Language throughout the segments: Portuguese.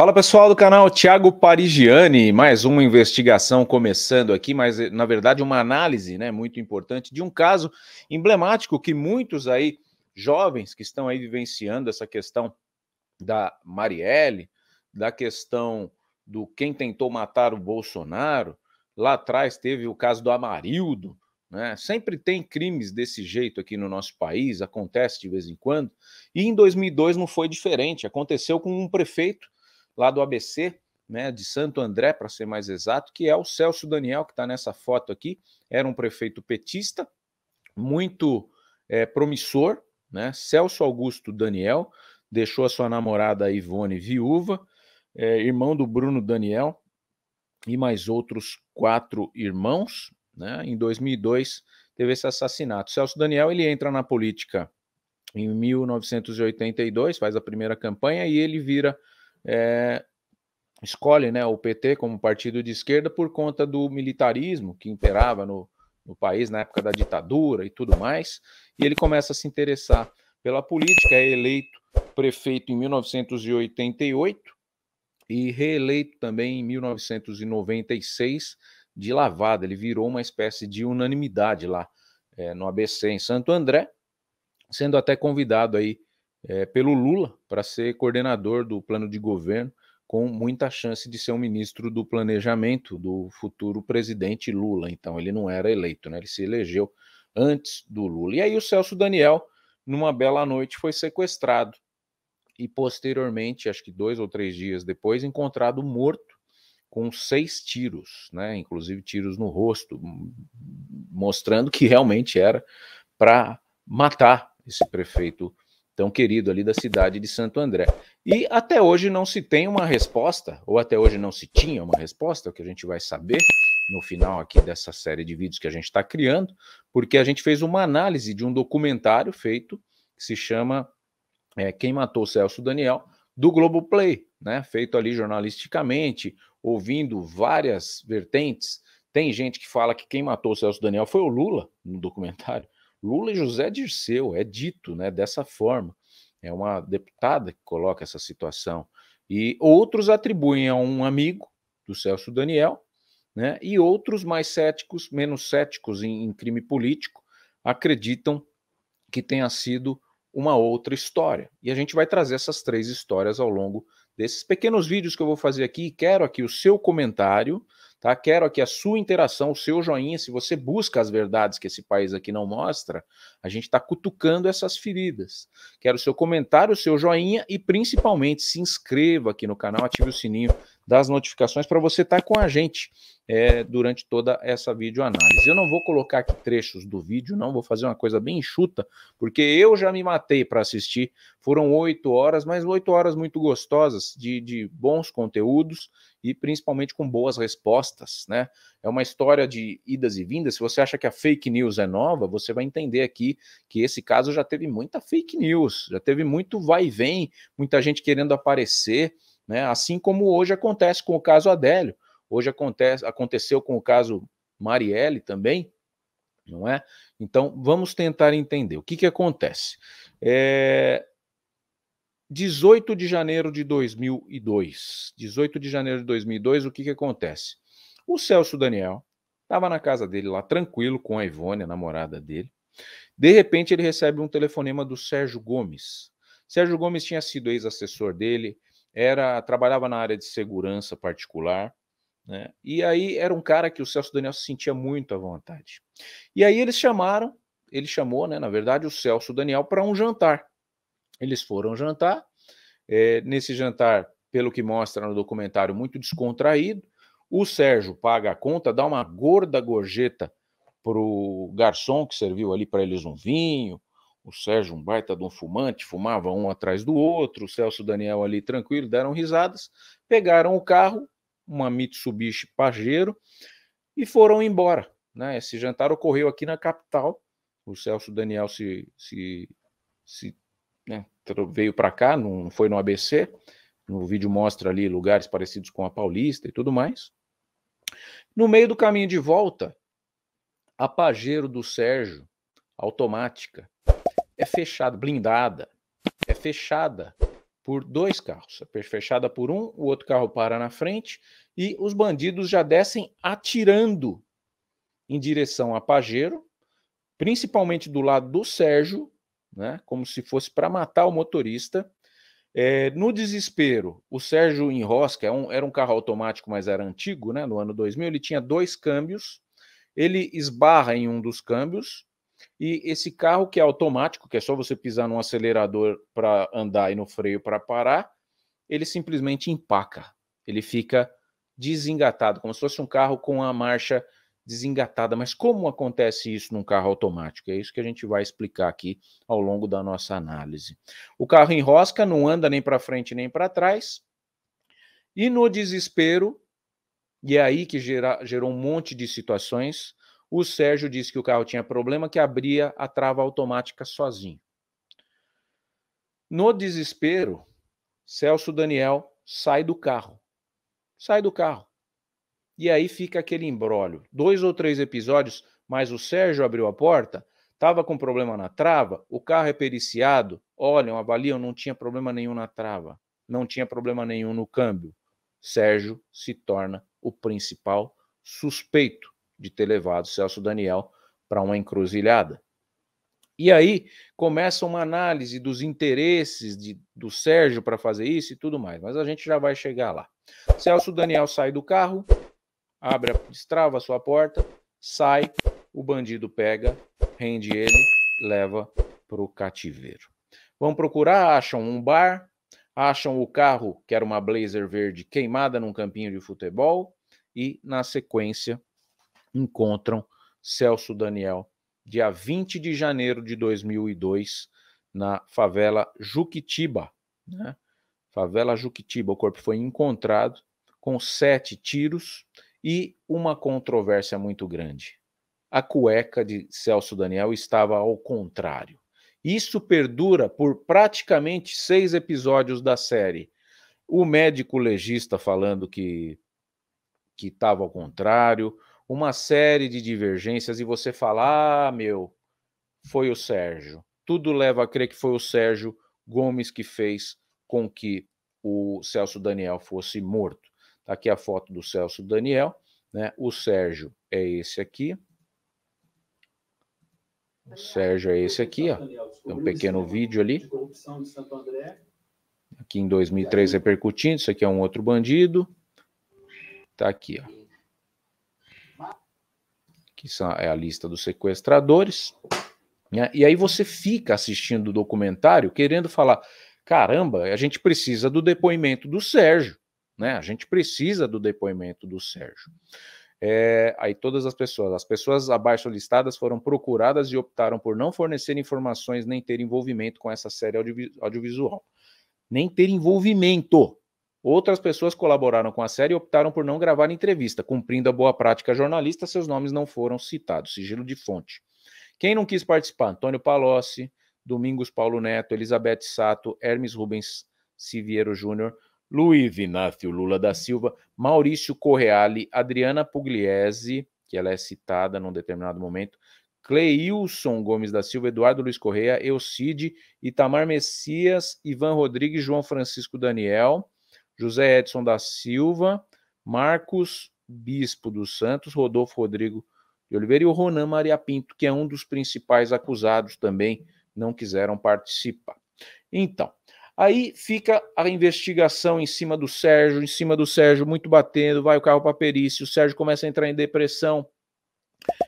Fala pessoal do canal Thiago Parigiani, mais uma investigação começando aqui, mas eh, na verdade uma análise, né, muito importante de um caso emblemático que muitos aí jovens que estão aí vivenciando essa questão da Marielle, da questão do quem tentou matar o Bolsonaro, lá atrás teve o caso do Amarildo, né? Sempre tem crimes desse jeito aqui no nosso país, acontece de vez em quando, e em 2002 não foi diferente, aconteceu com um prefeito lá do ABC, né, de Santo André, para ser mais exato, que é o Celso Daniel, que está nessa foto aqui. Era um prefeito petista, muito é, promissor, né? Celso Augusto Daniel deixou a sua namorada Ivone viúva, é, irmão do Bruno Daniel e mais outros quatro irmãos. Né? Em 2002 teve esse assassinato. Celso Daniel ele entra na política em 1982, faz a primeira campanha e ele vira é, escolhe né, o PT como partido de esquerda por conta do militarismo que imperava no, no país na época da ditadura e tudo mais, e ele começa a se interessar pela política, é eleito prefeito em 1988 e reeleito também em 1996 de lavada. Ele virou uma espécie de unanimidade lá é, no ABC em Santo André, sendo até convidado aí é, pelo Lula para ser coordenador do plano de governo, com muita chance de ser um ministro do planejamento do futuro presidente Lula. Então, ele não era eleito, né? ele se elegeu antes do Lula. E aí, o Celso Daniel, numa bela noite, foi sequestrado e, posteriormente, acho que dois ou três dias depois, encontrado morto com seis tiros, né? inclusive tiros no rosto, mostrando que realmente era para matar esse prefeito tão querido ali da cidade de Santo André. E até hoje não se tem uma resposta, ou até hoje não se tinha uma resposta, o que a gente vai saber no final aqui dessa série de vídeos que a gente está criando, porque a gente fez uma análise de um documentário feito que se chama é, Quem Matou Celso Daniel, do Globoplay, né? Feito ali jornalisticamente, ouvindo várias vertentes. Tem gente que fala que quem matou Celso Daniel foi o Lula no documentário. Lula e José Dirceu, é dito né, dessa forma. É uma deputada que coloca essa situação. E outros atribuem a um amigo do Celso Daniel, né, e outros mais céticos, menos céticos em, em crime político, acreditam que tenha sido uma outra história. E a gente vai trazer essas três histórias ao longo desses pequenos vídeos que eu vou fazer aqui. Quero aqui o seu comentário Tá? Quero aqui a sua interação, o seu joinha. Se você busca as verdades que esse país aqui não mostra, a gente está cutucando essas feridas. Quero o seu comentário, o seu joinha e principalmente se inscreva aqui no canal, ative o sininho das notificações para você estar tá com a gente é, durante toda essa videoanálise. Eu não vou colocar aqui trechos do vídeo, não, vou fazer uma coisa bem enxuta, porque eu já me matei para assistir. Foram oito horas, mas oito horas muito gostosas, de, de bons conteúdos e principalmente com boas respostas, né? É uma história de idas e vindas. Se você acha que a fake news é nova, você vai entender aqui que esse caso já teve muita fake news, já teve muito vai e vem, muita gente querendo aparecer, né? Assim como hoje acontece com o caso Adélio, hoje acontece, aconteceu com o caso Marielle também, não é? Então vamos tentar entender o que, que acontece. É... 18 de janeiro de 2002. 18 de janeiro de 2002, o que, que acontece? O Celso Daniel estava na casa dele lá, tranquilo, com a Ivone, a namorada dele. De repente, ele recebe um telefonema do Sérgio Gomes. Sérgio Gomes tinha sido ex-assessor dele, era trabalhava na área de segurança particular, né? E aí era um cara que o Celso Daniel se sentia muito à vontade. E aí eles chamaram, ele chamou, né, na verdade, o Celso Daniel para um jantar. Eles foram jantar. É, nesse jantar, pelo que mostra no documentário, muito descontraído. O Sérgio paga a conta, dá uma gorda gorjeta pro garçom que serviu ali para eles um vinho, o Sérgio, um baita de um fumante, fumava um atrás do outro, o Celso e o Daniel ali tranquilo, deram risadas, pegaram o carro, uma Mitsubishi Pajero, e foram embora. Né? Esse jantar ocorreu aqui na capital. O Celso e o Daniel se, se, se né, veio para cá, não foi no ABC. No vídeo mostra ali lugares parecidos com a Paulista e tudo mais. No meio do caminho de volta, a Pajero do Sérgio, automática, é fechada, blindada, é fechada por dois carros. É fechada por um, o outro carro para na frente e os bandidos já descem atirando em direção a Pajero, principalmente do lado do Sérgio, né, como se fosse para matar o motorista. É, no desespero, o Sérgio enrosca, é um, era um carro automático, mas era antigo, né, no ano 2000, ele tinha dois câmbios, ele esbarra em um dos câmbios, e esse carro que é automático, que é só você pisar no acelerador para andar e no freio para parar, ele simplesmente empaca. Ele fica desengatado, como se fosse um carro com a marcha desengatada. Mas como acontece isso num carro automático? É isso que a gente vai explicar aqui ao longo da nossa análise. O carro enrosca, não anda nem para frente nem para trás. E no desespero, e é aí que gera, gerou um monte de situações, o Sérgio disse que o carro tinha problema que abria a trava automática sozinho. No desespero, Celso Daniel sai do carro. Sai do carro. E aí fica aquele embrólio. Dois ou três episódios, mas o Sérgio abriu a porta, estava com problema na trava, o carro é periciado, olham, avaliam, não tinha problema nenhum na trava, não tinha problema nenhum no câmbio. Sérgio se torna o principal suspeito de ter levado Celso Daniel para uma encruzilhada. E aí começa uma análise dos interesses de, do Sérgio para fazer isso e tudo mais, mas a gente já vai chegar lá. Celso Daniel sai do carro, abre, a, destrava a sua porta, sai, o bandido pega, rende ele, leva para o cativeiro. Vão procurar, acham um bar, acham o carro, que era uma blazer verde, queimada num campinho de futebol, e na sequência encontram Celso Daniel dia 20 de janeiro de 2002 na favela Juquitiba, né? Favela Juquitiba, o corpo foi encontrado com sete tiros e uma controvérsia muito grande. A cueca de Celso Daniel estava ao contrário. Isso perdura por praticamente seis episódios da série. O médico legista falando que que estava ao contrário, uma série de divergências e você fala: ah, meu, foi o Sérgio. Tudo leva a crer que foi o Sérgio Gomes que fez com que o Celso Daniel fosse morto. Tá aqui a foto do Celso Daniel, né? O Sérgio é esse aqui. O Sérgio é esse aqui, ó. Tem um pequeno vídeo ali. Aqui em 2003 repercutindo, isso aqui é um outro bandido. Tá aqui, ó que é a lista dos sequestradores. Né? E aí você fica assistindo o documentário querendo falar: caramba, a gente precisa do depoimento do Sérgio, né? A gente precisa do depoimento do Sérgio. É, aí todas as pessoas, as pessoas abaixo listadas foram procuradas e optaram por não fornecer informações nem ter envolvimento com essa série audiovisual. Nem ter envolvimento. Outras pessoas colaboraram com a série e optaram por não gravar entrevista. Cumprindo a boa prática jornalista, seus nomes não foram citados. Sigilo de fonte. Quem não quis participar? Antônio Palocci, Domingos Paulo Neto, Elizabeth Sato, Hermes Rubens Siviero Júnior, Luiz Inácio Lula da Silva, Maurício Correale, Adriana Pugliese, que ela é citada num determinado momento, Cleilson Gomes da Silva, Eduardo Luiz Correia, Eucide, Itamar Messias, Ivan Rodrigues, João Francisco Daniel, José Edson da Silva, Marcos Bispo dos Santos, Rodolfo Rodrigo de Oliveira e o Ronan Maria Pinto, que é um dos principais acusados também, não quiseram participar. Então, aí fica a investigação em cima do Sérgio, em cima do Sérgio, muito batendo, vai o carro para perícia, o Sérgio começa a entrar em depressão.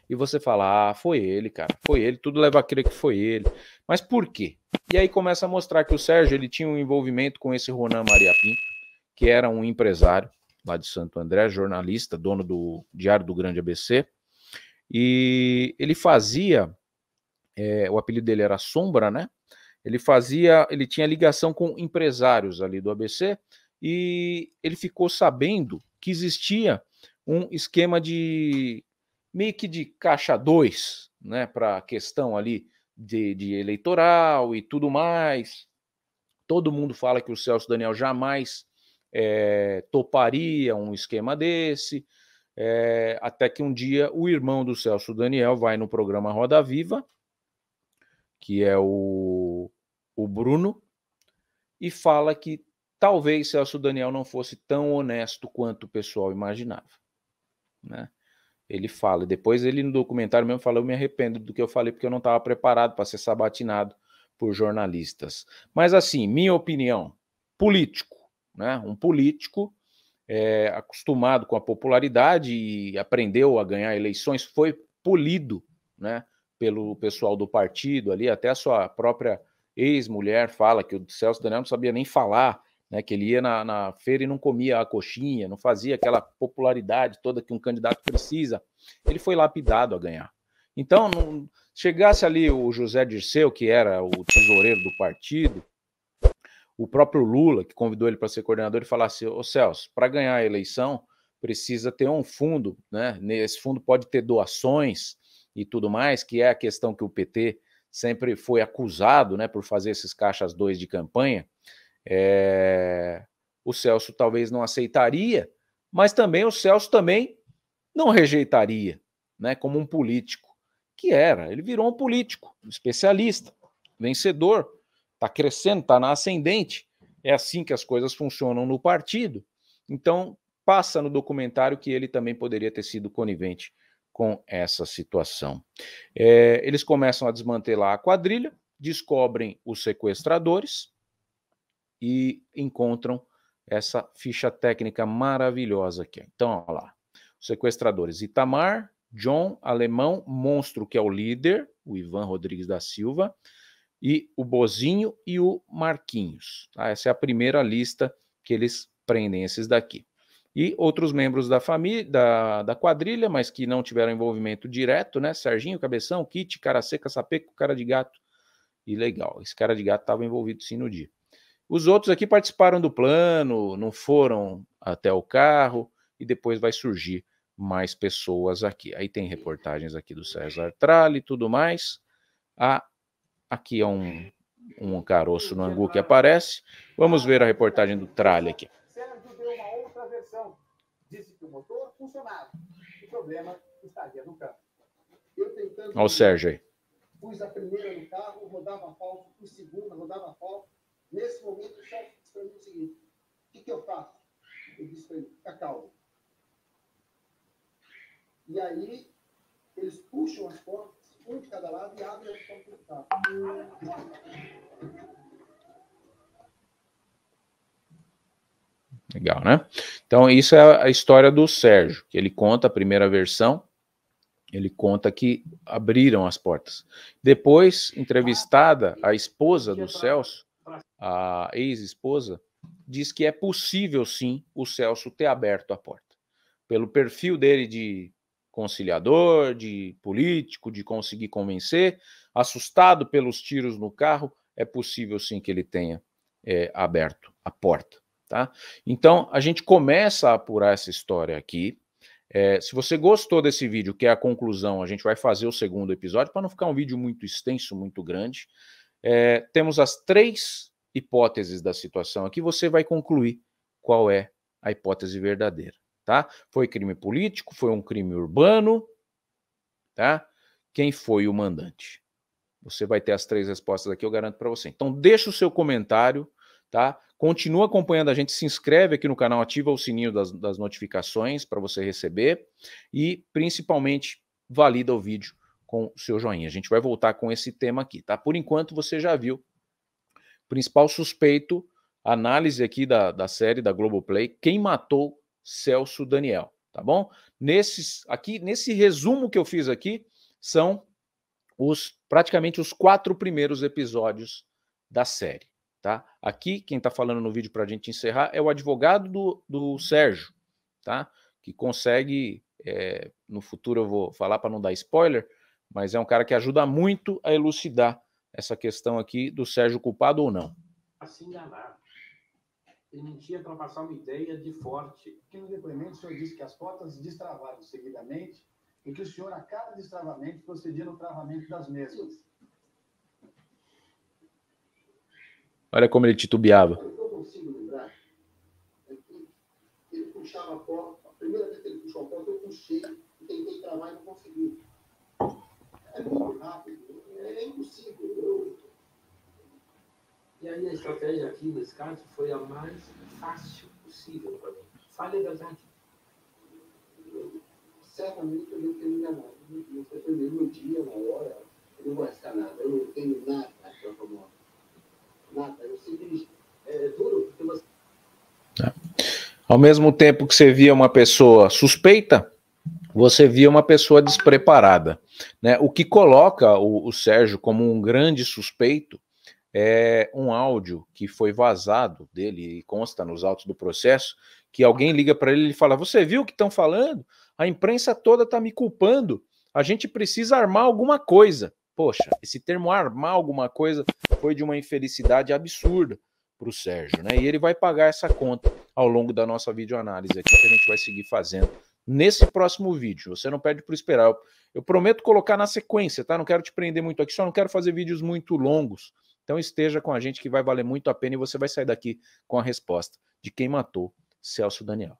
E você fala: "Ah, foi ele, cara. Foi ele, tudo leva a crer que foi ele". Mas por quê? E aí começa a mostrar que o Sérgio, ele tinha um envolvimento com esse Ronan Maria Pinto que era um empresário lá de Santo André, jornalista, dono do Diário do Grande ABC, e ele fazia, é, o apelido dele era Sombra, né? Ele fazia, ele tinha ligação com empresários ali do ABC e ele ficou sabendo que existia um esquema de meio que de caixa 2, né, para a questão ali de, de, eleitoral e tudo mais. Todo mundo fala que o Celso Daniel jamais é, toparia um esquema desse, é, até que um dia o irmão do Celso Daniel vai no programa Roda Viva, que é o, o Bruno, e fala que talvez Celso Daniel não fosse tão honesto quanto o pessoal imaginava. Né? Ele fala, depois ele no documentário mesmo fala: Eu me arrependo do que eu falei porque eu não estava preparado para ser sabatinado por jornalistas. Mas assim, minha opinião, político né? um político é, acostumado com a popularidade e aprendeu a ganhar eleições, foi polido né, pelo pessoal do partido ali, até a sua própria ex-mulher fala que o Celso Daniel não sabia nem falar, né, que ele ia na, na feira e não comia a coxinha, não fazia aquela popularidade toda que um candidato precisa. Ele foi lapidado a ganhar. Então, não, chegasse ali o José Dirceu, que era o tesoureiro do partido, o próprio Lula, que convidou ele para ser coordenador, e falasse: assim, Ô Celso, para ganhar a eleição precisa ter um fundo, né? Esse fundo pode ter doações e tudo mais, que é a questão que o PT sempre foi acusado, né, por fazer esses caixas dois de campanha. É... O Celso talvez não aceitaria, mas também o Celso também não rejeitaria, né, como um político que era. Ele virou um político, um especialista, vencedor está crescendo, está na ascendente. É assim que as coisas funcionam no partido. Então, passa no documentário que ele também poderia ter sido conivente com essa situação. É, eles começam a desmantelar a quadrilha, descobrem os sequestradores e encontram essa ficha técnica maravilhosa aqui. Então, olha lá. Os sequestradores Itamar, John, Alemão, Monstro, que é o líder, o Ivan Rodrigues da Silva, e o Bozinho e o Marquinhos. Tá? Essa é a primeira lista que eles prendem, esses daqui. E outros membros da família, da, da quadrilha, mas que não tiveram envolvimento direto, né? Serginho, Cabeção, Kit, Cara Seca, Sapeco, Cara de Gato. E legal, esse Cara de Gato estava envolvido sim no dia. Os outros aqui participaram do plano, não foram até o carro, e depois vai surgir mais pessoas aqui. Aí tem reportagens aqui do César Tralli e tudo mais. A Aqui é um, um caroço no angu que aparece. Vamos ver a reportagem do Tralha aqui. Sérgio deu uma outra versão. Disse que o motor funcionava. O problema estaria no campo. Olha o Sérgio aí. Pus a primeira no carro, rodava falta, pus segunda, rodava falta. Nesse momento, o chefe disse para mim o seguinte: o que, que eu faço? Ele disse para ele: fica calmo. E aí, eles puxam as portas um de cada lado e abre a Legal, né? Então, isso é a história do Sérgio, que ele conta a primeira versão. Ele conta que abriram as portas. Depois, entrevistada, a esposa do Celso, a ex-esposa, diz que é possível sim o Celso ter aberto a porta. Pelo perfil dele de conciliador, de político, de conseguir convencer, assustado pelos tiros no carro, é possível sim que ele tenha é, aberto a porta. Tá? Então, a gente começa a apurar essa história aqui. É, se você gostou desse vídeo, que é a conclusão, a gente vai fazer o segundo episódio para não ficar um vídeo muito extenso, muito grande. É, temos as três hipóteses da situação aqui. Você vai concluir qual é a hipótese verdadeira tá? Foi crime político, foi um crime urbano, tá? Quem foi o mandante? Você vai ter as três respostas aqui, eu garanto para você. Então deixa o seu comentário, tá? Continua acompanhando a gente, se inscreve aqui no canal, ativa o sininho das, das notificações para você receber e principalmente valida o vídeo com o seu joinha. A gente vai voltar com esse tema aqui, tá? Por enquanto você já viu principal suspeito, análise aqui da, da série da Globoplay, quem matou Celso Daniel, tá bom? Nesses aqui, nesse resumo que eu fiz aqui, são os praticamente os quatro primeiros episódios da série, tá? Aqui quem está falando no vídeo para a gente encerrar é o advogado do, do Sérgio, tá? Que consegue, é, no futuro eu vou falar para não dar spoiler, mas é um cara que ajuda muito a elucidar essa questão aqui do Sérgio culpado ou não. Assim enganado ele não tinha para passar uma ideia de forte. Que no depoimento, o senhor disse que as portas destravaram seguidamente e que o senhor, a cada destravamento, procedia no travamento das mesmas. Olha como ele titubeava. O que eu consigo lembrar é que ele puxava a porta, a primeira vez que ele puxou a porta, eu puxei e tentei travar e não consegui. É muito rápido, é impossível. Eu e aí a estratégia aqui, nesse caso, foi a mais fácil possível para mim. Falha da gente. Certamente eu não tenho enganado. Né? Não foi no dia, na hora. Eu não vou gastar nada. Eu não tenho nada para falar. Nada. Eu sei que é, é duro, porque você. É. Ao mesmo tempo que você via uma pessoa suspeita, você via uma pessoa despreparada. Né? O que coloca o, o Sérgio como um grande suspeito é um áudio que foi vazado dele e consta nos autos do processo, que alguém liga para ele e fala: "Você viu o que estão falando? A imprensa toda está me culpando. A gente precisa armar alguma coisa." Poxa, esse termo armar alguma coisa foi de uma infelicidade absurda para o Sérgio, né? E ele vai pagar essa conta ao longo da nossa videoanálise aqui que a gente vai seguir fazendo nesse próximo vídeo. Você não perde por esperar. Eu, eu prometo colocar na sequência, tá? Não quero te prender muito aqui, só não quero fazer vídeos muito longos então esteja com a gente que vai valer muito a pena e você vai sair daqui com a resposta de quem matou Celso Daniel.